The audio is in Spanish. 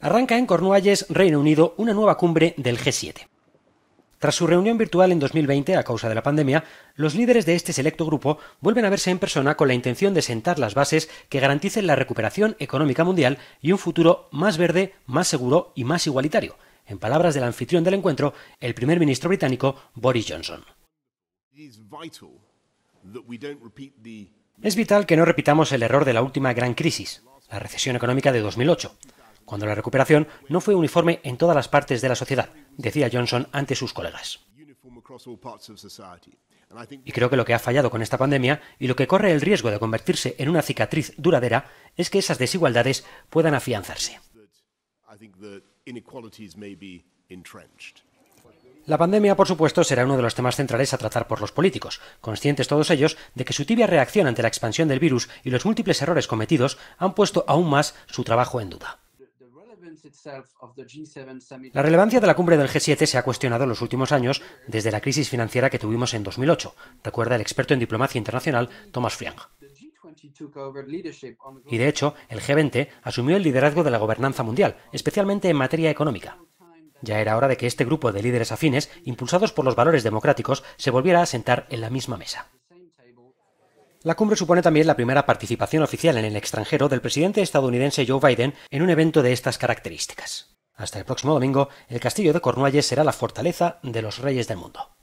arranca en Cornualles, Reino Unido, una nueva cumbre del G7. Tras su reunión virtual en 2020 a causa de la pandemia, los líderes de este selecto grupo vuelven a verse en persona con la intención de sentar las bases que garanticen la recuperación económica mundial y un futuro más verde, más seguro y más igualitario, en palabras del anfitrión del encuentro, el primer ministro británico Boris Johnson. Es vital que no repitamos el error de la última gran crisis, la recesión económica de 2008 cuando la recuperación no fue uniforme en todas las partes de la sociedad, decía Johnson ante sus colegas. Y creo que lo que ha fallado con esta pandemia y lo que corre el riesgo de convertirse en una cicatriz duradera es que esas desigualdades puedan afianzarse. La pandemia, por supuesto, será uno de los temas centrales a tratar por los políticos, conscientes todos ellos de que su tibia reacción ante la expansión del virus y los múltiples errores cometidos han puesto aún más su trabajo en duda. La relevancia de la cumbre del G7 se ha cuestionado en los últimos años desde la crisis financiera que tuvimos en 2008, recuerda el experto en diplomacia internacional Thomas Friang. Y de hecho, el G20 asumió el liderazgo de la gobernanza mundial, especialmente en materia económica. Ya era hora de que este grupo de líderes afines, impulsados por los valores democráticos, se volviera a sentar en la misma mesa. La cumbre supone también la primera participación oficial en el extranjero del presidente estadounidense Joe Biden en un evento de estas características. Hasta el próximo domingo, el castillo de Cornualles será la fortaleza de los reyes del mundo.